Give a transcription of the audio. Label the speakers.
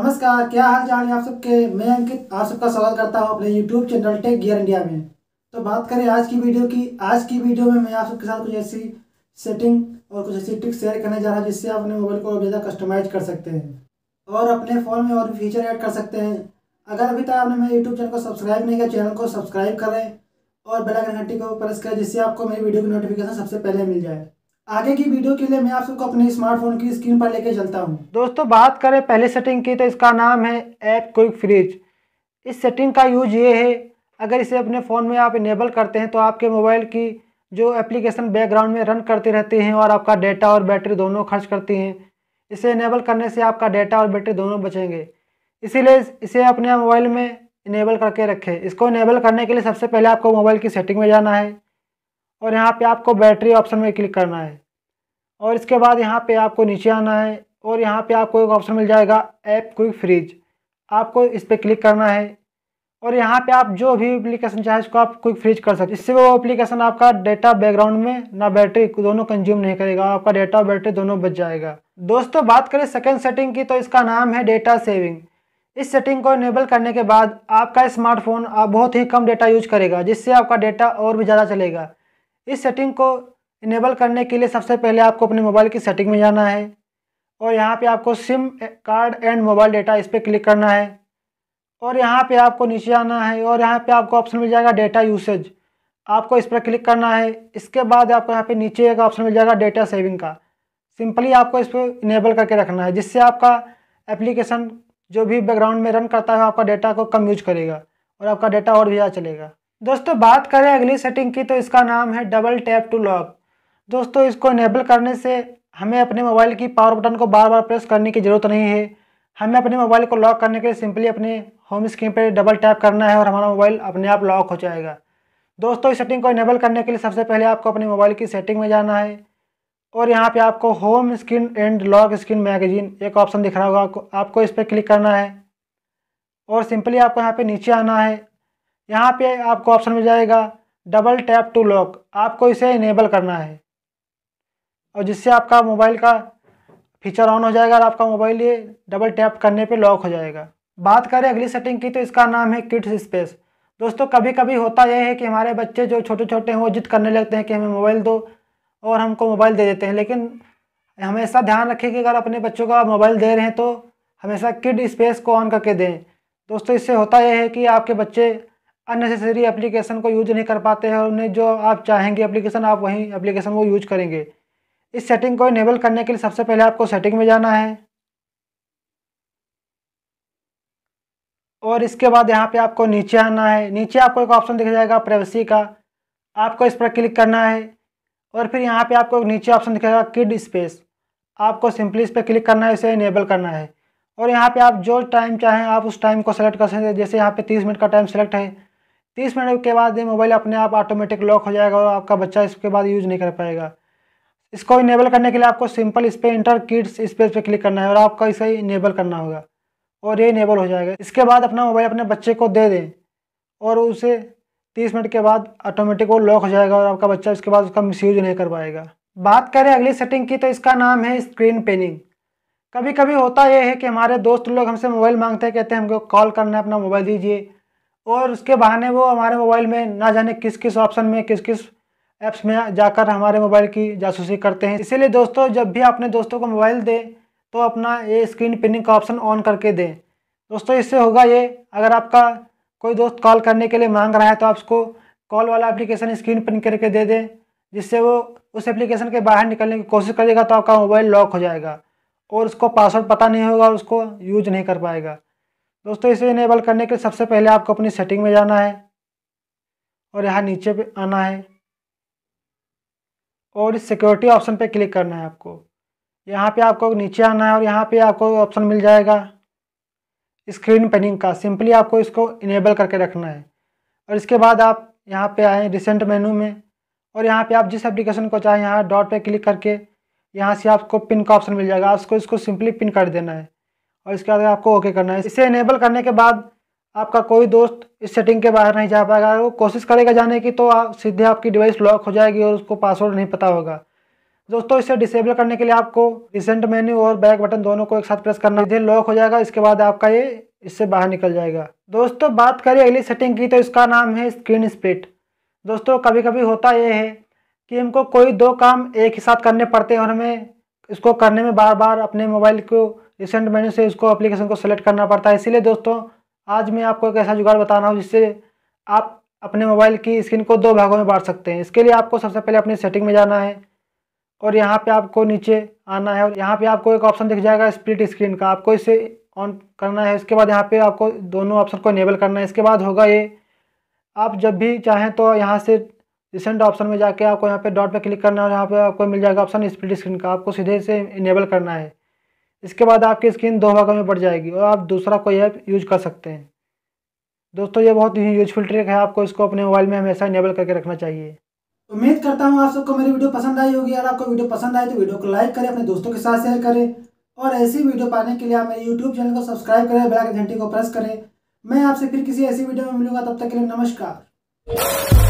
Speaker 1: नमस्कार क्या हाल चाल है आप सबके मैं अंकित आप सबका स्वागत करता हूँ अपने YouTube channel Tech Gear India में तो बात करें आज की वीडियो की आज की वीडियो में मैं आप सबके साथ कुछ ऐसी सेटिंग और कुछ ऐसी ट्रिक शेयर करने जा रहा हूँ जिससे आप अपने मोबाइल को ज़्यादा कस्टमाइज कर सकते हैं और अपने फ़ोन में और फीचर ऐड कर सकते हैं अगर अभी तक आपने मेरे यूट्यूब चैनल को सब्सक्राइब नहीं किया चैनल को सब्सक्राइब करें और बेलाइकन घंटी को प्रेस करें जिससे आपको मेरी वीडियो की नोटिफिकेशन सबसे पहले मिल जाए आगे की वीडियो के लिए मैं आप सबको अपने स्मार्टफोन की स्क्रीन पर लेके चलता हूँ दोस्तों बात करें पहले सेटिंग की तो इसका नाम है ऐप क्विक फ्रिज इस सेटिंग का यूज ये है अगर इसे अपने फ़ोन में आप इनेबल करते हैं तो आपके मोबाइल की जो एप्लीकेशन बैकग्राउंड में रन करते रहते हैं और आपका डेटा और बैटरी दोनों खर्च करती हैं इसे इनेबल करने से आपका डेटा और बैटरी दोनों बचेंगे इसीलिए इसे अपने मोबाइल में इनेबल करके रखें इसको इनेबल करने के लिए सबसे पहले आपको मोबाइल की सेटिंग में जाना है और यहाँ पे आपको बैटरी ऑप्शन में क्लिक करना है और इसके बाद यहाँ पे आपको नीचे आना है और यहाँ पे आपको एक ऑप्शन मिल जाएगा ऐप क्विक फ्रिज आपको इस पर क्लिक करना है और यहाँ पे आप जो भी एप्लीकेशन चाहे उसको आप क्विक फ्रिज कर सकते इससे वो एप्लीकेशन आपका डेटा बैकग्राउंड में ना बैटरी दोनों कंज्यूम नहीं करेगा आपका डेटा और बैटरी दोनों बच जाएगा दोस्तों बात करें सेकेंड सेटिंग की तो इसका नाम है डेटा सेविंग इस सेटिंग को इनेबल करने के बाद आपका स्मार्टफोन आप बहुत ही कम डेटा यूज करेगा जिससे आपका डेटा और भी ज़्यादा चलेगा इस सेटिंग को इनेबल करने के लिए सबसे पहले आपको अपने मोबाइल की सेटिंग में जाना है और यहाँ पे आपको SIM card and mobile data इस पर क्लिक करना है और यहाँ पे आपको नीचे आना है और यहाँ पे आपको ऑप्शन मिल जाएगा डेटा यूसेज आपको इस पर क्लिक करना है इसके बाद आपको यहाँ पे नीचे एक ऑप्शन मिल जाएगा डेटा सेविंग का सिंपली आपको इस पर इनेबल करके रखना है जिससे आपका एप्लीकेशन जो भी बैकग्राउंड में रन करता है आपका डेटा को कम यूज करेगा और आपका डेटा और भी ज़्यादा चलेगा दोस्तों बात करें अगली सेटिंग की तो इसका नाम है डबल टैप टू लॉक दोस्तों इसको इनेबल करने से हमें अपने मोबाइल की पावर बटन को बार बार प्रेस करने की ज़रूरत नहीं है हमें अपने मोबाइल को लॉक करने के लिए सिंपली अपने होम स्क्रीन पर डबल टैप करना है और हमारा मोबाइल अपने आप लॉक हो जाएगा दोस्तों इस सेटिंग को इनेबल करने के लिए सबसे पहले आपको अपने मोबाइल की सेटिंग में जाना है और यहाँ पे आपको home screen and lock screen magazine एक ऑप्शन दिख रहा होगा आपको आपको इस पर क्लिक करना है और सिंपली आपको यहाँ पे नीचे आना है यहाँ पे आपको ऑप्शन मिल जाएगा डबल टैप टू लॉक आपको इसे इनेबल करना है और जिससे आपका मोबाइल का फीचर ऑन हो जाएगा और आपका मोबाइल ये डबल टैप करने पे लॉक हो जाएगा बात करें अगली सेटिंग की तो इसका नाम है किड्स स्पेस दोस्तों कभी कभी होता यह है कि हमारे बच्चे जो छोटे छोटे हैं वो जिद करने लगते हैं कि हमें मोबाइल दो और हमको मोबाइल दे देते हैं लेकिन हमेशा ध्यान रखें कि अगर अपने बच्चों का मोबाइल दे रहे हैं तो हमेशा किड स्पेस को ऑन करके दें दोस्तों इससे होता यह है कि आपके बच्चे अननेसेसरी एप्लीकेशन को यूज नहीं कर पाते हैं और उन्हें जो आप चाहेंगे एप्लीकेशन आप वहीं एप्लीकेशन को यूज करेंगे इस सेटिंग को इनेबल करने के लिए सबसे पहले आपको सेटिंग में जाना है और इसके बाद यहाँ पे आपको नीचे आना है नीचे आपको एक ऑप्शन दिख जाएगा प्राइवेसी का आपको इस पर क्लिक करना है और फिर यहाँ पे आपको नीचे ऑप्शन दिखेगा किड स्पेस आपको सिंपली इस पर क्लिक करना है इसे इनेबल करना है और यहाँ पे आप जो टाइम चाहें आप उस टाइम को सेलेक्ट कर सकते हैं जैसे यहाँ पे तीस मिनट का टाइम सेलेक्ट है तीस मिनट के बाद ये मोबाइल अपने आप ऑटोमेटिक लॉक हो जाएगा और आपका बच्चा इसके बाद यूज़ नहीं कर पाएगा इसको इनेबल करने के लिए आपको सिंपल इस पर इंटर किड्स स्पेस पे क्लिक करना है और आपका इसे इनेबल करना होगा और ये इनेबल हो जाएगा इसके बाद अपना मोबाइल अपने बच्चे को दे दें और उसे तीस मिनट के बाद ऑटोमेटिक वो लॉक हो जाएगा और आपका बच्चा इसके बाद उसका मिस नहीं कर पाएगा बात करें अगली सेटिंग की तो इसका नाम है स्क्रीन पेनिंग कभी कभी होता यह है कि हमारे दोस्त लोग हमसे मोबाइल मांगते हैं कहते हैं हमको कॉल करना है अपना मोबाइल दीजिए और उसके बहाने वो हमारे मोबाइल में ना जाने किस किस ऑप्शन में किस किस ऐप्स में जाकर हमारे मोबाइल की जासूसी करते हैं इसीलिए दोस्तों जब भी अपने दोस्तों को मोबाइल दें तो अपना ये स्क्रीन पिनिंग का ऑप्शन ऑन करके दें दोस्तों इससे होगा ये अगर आपका कोई दोस्त कॉल करने के लिए मांग रहा है तो आप उसको कॉल वाला एप्लीकेशन स्क्रीन पिन करके दे दें जिससे वो उस एप्लीकेशन के बाहर निकलने की कोशिश करेगा तो आपका मोबाइल लॉक हो जाएगा और उसको पासवर्ड पता नहीं होगा और उसको यूज नहीं कर पाएगा दोस्तों इसे इनेबल करने के लिए सबसे पहले आपको अपनी सेटिंग में जाना है और यहाँ नीचे पे आना है और इस सिक्योरिटी ऑप्शन पे क्लिक करना है आपको यहाँ पे आपको नीचे आना है और यहाँ पे आपको ऑप्शन मिल जाएगा स्क्रीन पेनिंग का सिंपली आपको इसको इनेबल करके रखना है और इसके बाद आप यहाँ पे आएँ रिसेंट मेनू में और यहाँ पे आप जिस एप्लीकेशन को चाहें यहाँ डॉट पे क्लिक करके यहाँ से आपको पिन का ऑप्शन मिल जाएगा आपको इसको सिंपली पिन कर देना है और इसके बाद आपको ओके करना है इसे इनेबल करने के बाद आपका कोई दोस्त इस सेटिंग के बाहर नहीं जा पाएगा अगर वो कोशिश करेगा जाने की तो आप सीधे आपकी डिवाइस लॉक हो जाएगी और उसको पासवर्ड नहीं पता होगा दोस्तों इसे डिसेबल करने के लिए आपको रिसेंट मेन्यू और बैक बटन दोनों को एक साथ प्रेस करना सीधे लॉक हो जाएगा इसके बाद आपका ये इससे बाहर निकल जाएगा दोस्तों बात करें अगली सेटिंग की तो इसका नाम है स्क्रीन स्प्लिट दोस्तों कभी कभी होता ये है कि हमको कोई दो काम एक ही साथ करने पड़ते हैं और हमें इसको करने में बार बार अपने मोबाइल को रिसेंट मेन्यू से इसको अप्लीकेशन को सेलेक्ट करना पड़ता है इसीलिए दोस्तों आज मैं आपको एक ऐसा जुगाड़ बता रहा हूँ जिससे आप अपने मोबाइल की स्क्रीन को दो भागों में बांट सकते हैं इसके लिए आपको सबसे पहले अपनी सेटिंग में जाना है और यहाँ पे आपको नीचे आना है और यहाँ पे आपको एक ऑप्शन दिख जाएगा स्प्लिट स्क्रीन का आपको इसे ऑन करना है इसके बाद यहाँ पे आपको दोनों ऑप्शन को इनेबल करना है इसके बाद होगा ये आप जब भी चाहें तो यहाँ से रिसेंट ऑप्शन में जाके आपको यहाँ पे डॉट पे क्लिक करना है और यहाँ पे आपको मिल जाएगा ऑप्शन स्प्लिट स्क्रीन का आपको सीधे से इनेबल करना है इसके बाद आपकी स्किन दो भागों में बढ़ जाएगी और आप दूसरा कोई ऐप यूज कर सकते हैं दोस्तों ये बहुत ही यूजफुल ट्रिक है आपको इसको अपने मोबाइल में हमेशा इनेबल करके रखना चाहिए उम्मीद करता हूँ आप सबको मेरी वीडियो पसंद आई होगी अगर आपको वीडियो पसंद आए तो वीडियो को लाइक करें अपने दोस्तों के साथ शेयर करें और ऐसी वीडियो पाने के लिए आप मेरे यूट्यूब चैनल को सब्सक्राइब करें बेल घंटी को प्रेस करें मैं आपसे फिर किसी ऐसी वीडियो में मिलूंगा तब तक के लिए नमस्कार